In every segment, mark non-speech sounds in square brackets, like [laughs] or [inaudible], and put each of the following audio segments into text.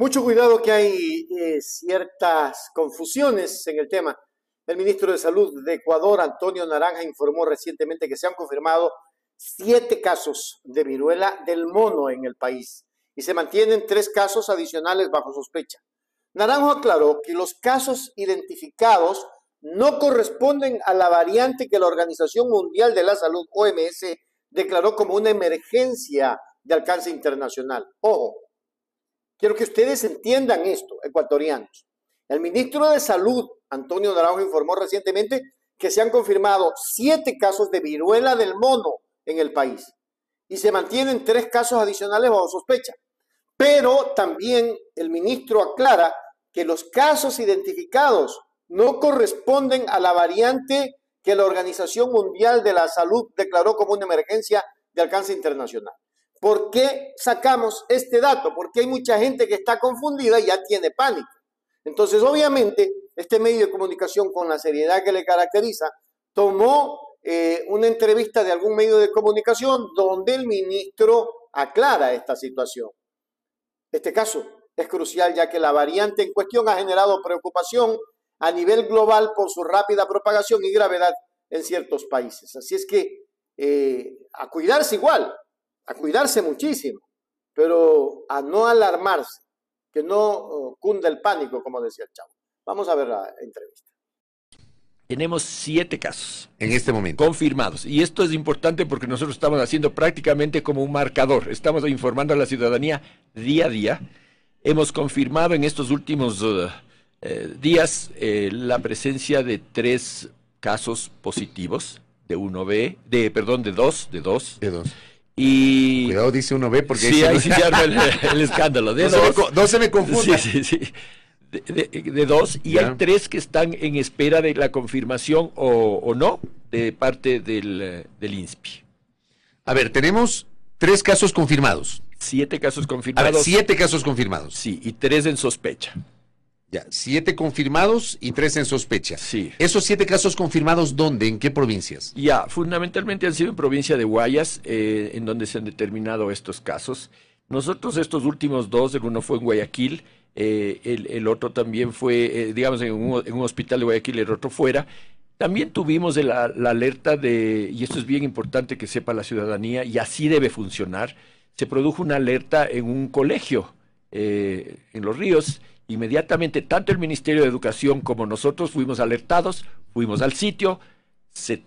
Mucho cuidado que hay eh, ciertas confusiones en el tema. El ministro de Salud de Ecuador, Antonio Naranja, informó recientemente que se han confirmado siete casos de viruela del mono en el país y se mantienen tres casos adicionales bajo sospecha. Naranjo aclaró que los casos identificados no corresponden a la variante que la Organización Mundial de la Salud, OMS, declaró como una emergencia de alcance internacional. Ojo, Quiero que ustedes entiendan esto, ecuatorianos. El ministro de Salud, Antonio Naranjo, informó recientemente que se han confirmado siete casos de viruela del mono en el país y se mantienen tres casos adicionales bajo sospecha. Pero también el ministro aclara que los casos identificados no corresponden a la variante que la Organización Mundial de la Salud declaró como una emergencia de alcance internacional. ¿Por qué sacamos este dato? Porque hay mucha gente que está confundida y ya tiene pánico. Entonces, obviamente, este medio de comunicación, con la seriedad que le caracteriza, tomó eh, una entrevista de algún medio de comunicación donde el ministro aclara esta situación. Este caso es crucial ya que la variante en cuestión ha generado preocupación a nivel global por su rápida propagación y gravedad en ciertos países. Así es que eh, a cuidarse igual, a cuidarse muchísimo, pero a no alarmarse, que no oh, cunda el pánico, como decía el chavo. Vamos a ver la entrevista. Tenemos siete casos. En este momento. Confirmados. Y esto es importante porque nosotros estamos haciendo prácticamente como un marcador. Estamos informando a la ciudadanía día a día. Hemos confirmado en estos últimos uh, eh, días eh, la presencia de tres casos positivos de 1B, de, perdón, de dos, de dos. De dos. Y Cuidado, dice uno B, porque... ahí se arma el, escándalo. [laughs] no, dos, se me, no De, dos y hay tres que están en espera de la confirmación o, no de parte del, del, INSPI. A ver, tenemos tres casos confirmados. Siete casos confirmados. siete casos confirmados. Sí, y tres en sospecha. Ya, siete confirmados y tres en sospecha. Sí. ¿Esos siete casos confirmados dónde? ¿En qué provincias? Ya, fundamentalmente han sido en provincia de Guayas, eh, en donde se han determinado estos casos. Nosotros estos últimos dos, el uno fue en Guayaquil, eh, el, otro también fue, eh, digamos, en un, hospital de Guayaquil, el otro fuera. También tuvimos la, alerta de, y esto es bien importante que sepa la ciudadanía, y así debe funcionar, se produjo una alerta en un colegio en Los Ríos Inmediatamente, tanto el Ministerio de Educación como nosotros fuimos alertados, fuimos al sitio, se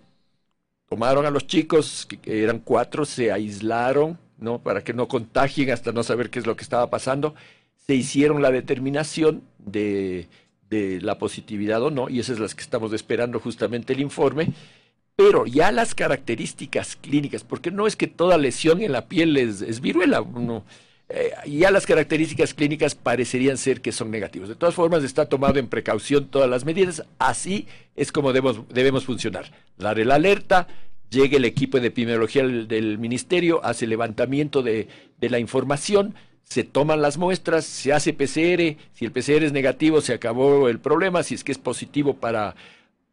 tomaron a los chicos, que eran cuatro, se aislaron, ¿no? Para que no contagien hasta no saber qué es lo que estaba pasando. Se hicieron la determinación de, de la positividad o no, y esas es las que estamos esperando justamente el informe. Pero ya las características clínicas, porque no es que toda lesión en la piel es, es viruela, uno y ya las características clínicas parecerían ser que son negativos. De todas formas, está tomado en precaución todas las medidas. Así es como debemos, debemos funcionar. Dar el alerta, llega el equipo de epidemiología del, ministerio, hace levantamiento de, de la información se toman las muestras, se hace PCR, si el PCR es negativo se acabó el problema, si es que es positivo para,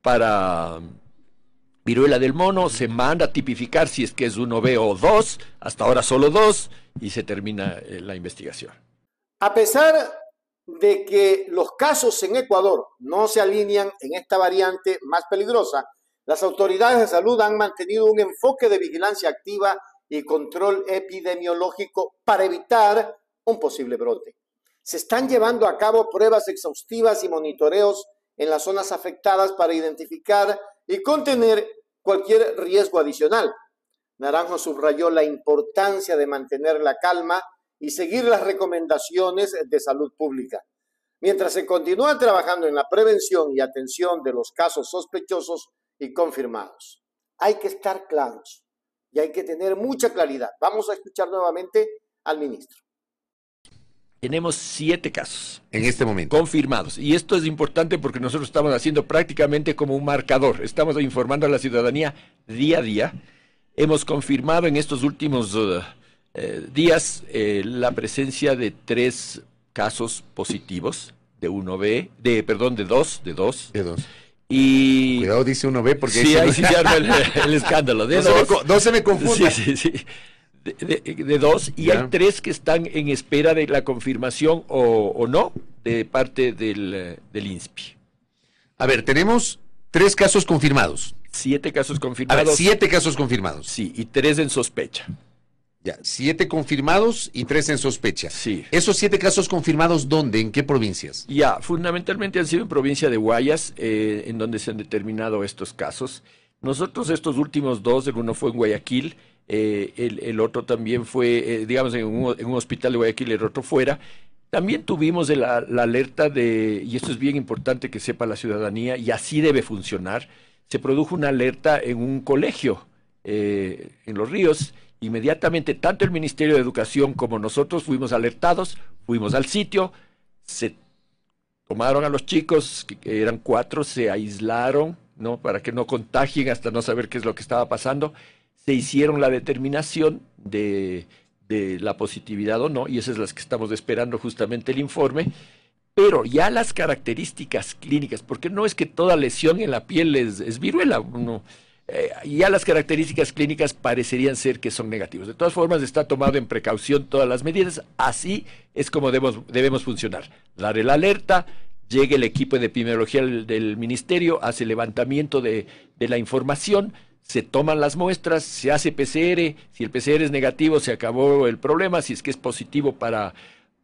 para viruela del mono, se manda a tipificar si es que es uno B o dos, hasta ahora solo dos, y se termina eh, la investigación. A pesar de que los casos en Ecuador no se alinean en esta variante más peligrosa, las autoridades de salud han mantenido un enfoque de vigilancia activa y control epidemiológico para evitar un posible brote. Se están llevando a cabo pruebas exhaustivas y monitoreos en las zonas afectadas para identificar y contener cualquier riesgo adicional. Naranjo subrayó la importancia de mantener la calma y seguir las recomendaciones de salud pública. Mientras se continúa trabajando en la prevención y atención de los casos sospechosos y confirmados. Hay que estar claros y hay que tener mucha claridad. Vamos a escuchar nuevamente al ministro. Tenemos siete casos. En este momento. Confirmados. Y esto es importante porque nosotros estamos haciendo prácticamente como un marcador. Estamos informando a la ciudadanía día a día. Hemos confirmado en estos últimos eh, eh, días eh, la presencia de tres casos positivos de 1B, de, perdón, de dos, de dos. De dos. Y... Cuidado, dice 1B porque... Sí, ahí se [laughs] el, escándalo. De no, Se me, no Sí, sí, sí de, dos y hay tres que están en espera de la confirmación o, no de parte del, eh, del, INSPI. A ver, tenemos tres casos confirmados. Siete casos confirmados. siete casos confirmados. Sí, y tres en sospecha. Ya, siete confirmados y tres en sospecha. Sí. ¿Esos siete casos confirmados dónde? ¿En qué provincias? Ya, fundamentalmente han sido en provincia de Guayas, eh, en donde se han determinado estos casos. Nosotros estos últimos dos, el uno fue en Guayaquil, eh, el, otro también fue, eh, digamos, en un, hospital de Guayaquil, el otro fuera. También tuvimos la, alerta de, y esto es bien importante que sepa la ciudadanía, y así debe funcionar, se produjo una alerta en un colegio eh, en Los Ríos. Inmediatamente, tanto el Ministerio de Educación como nosotros fuimos alertados, fuimos al sitio, se tomaron a los chicos, que eran cuatro, se aislaron, ¿no? Para que no contagien hasta no saber qué es lo que estaba pasando. Se hicieron la determinación de, de la positividad o no, y esas es las que estamos esperando justamente el informe. Pero ya las características clínicas, porque no es que toda lesión en la piel es, viruela, uno, eh, ya las características clínicas parecerían ser que son negativas. De todas formas, está tomado en precaución todas las medidas. Así es como debemos, debemos funcionar. Dar el alerta, llega el equipo de epidemiología del, ministerio, hace levantamiento de, de la información se toman las muestras, se hace PCR, si el PCR es negativo se acabó el problema, si es que es positivo para,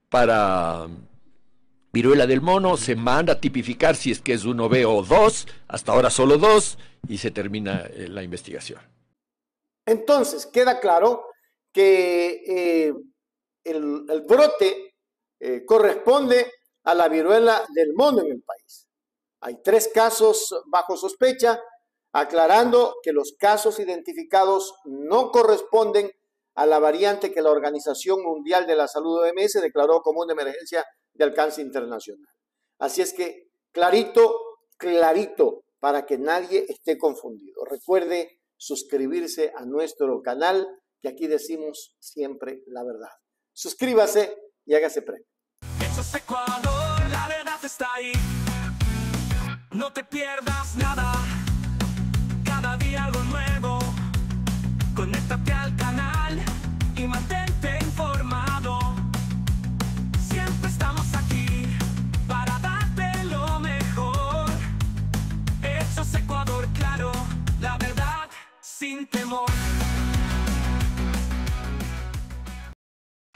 para viruela del mono, se manda a tipificar si es que es uno b o 2, hasta ahora solo dos y se termina eh, la investigación. Entonces, queda claro que eh, el, brote eh, corresponde a la viruela del mono en el país. Hay tres casos bajo sospecha, aclarando que los casos identificados no corresponden a la variante que la Organización Mundial de la Salud OMS declaró como una emergencia de alcance internacional. Así es que, clarito, clarito, para que nadie esté confundido. Recuerde suscribirse a nuestro canal, que aquí decimos siempre la verdad. Suscríbase y hágase premio. No te pierdas nada.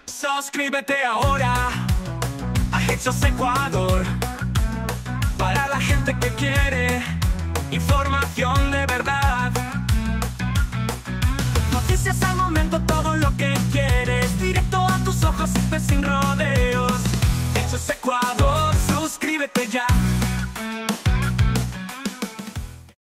Suscríbete ahora a Hechos Ecuador. Para la gente que quiere información de verdad. Noticias al momento, todo lo que quieres. Directo a tus ojos, sin rodeos. Hechos Ecuador, suscríbete ya.